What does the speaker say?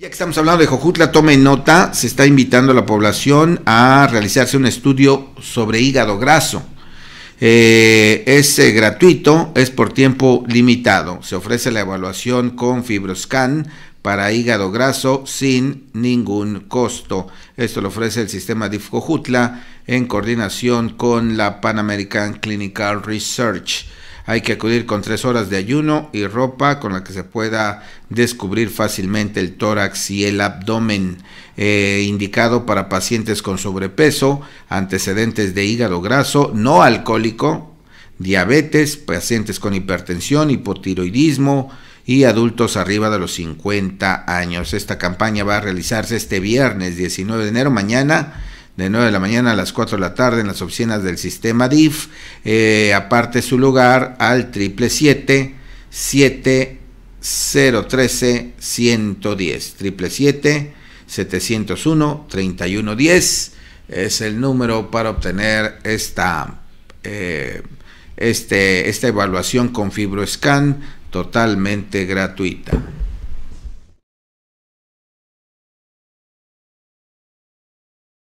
Ya que estamos hablando de Jojutla, tome nota, se está invitando a la población a realizarse un estudio sobre hígado graso. Eh, es eh, gratuito, es por tiempo limitado. Se ofrece la evaluación con fibroscan para hígado graso sin ningún costo. Esto lo ofrece el sistema DIF Jojutla en coordinación con la Pan American Clinical Research. Hay que acudir con tres horas de ayuno y ropa con la que se pueda descubrir fácilmente el tórax y el abdomen. Eh, indicado para pacientes con sobrepeso, antecedentes de hígado graso, no alcohólico, diabetes, pacientes con hipertensión, hipotiroidismo, y adultos arriba de los 50 años. Esta campaña va a realizarse este viernes 19 de enero, mañana de 9 de la mañana a las 4 de la tarde en las oficinas del sistema DIF. Eh, aparte su lugar al 777 7013 110 777 701 3110 es el número para obtener esta, eh, este, esta evaluación con FibroScan totalmente gratuita.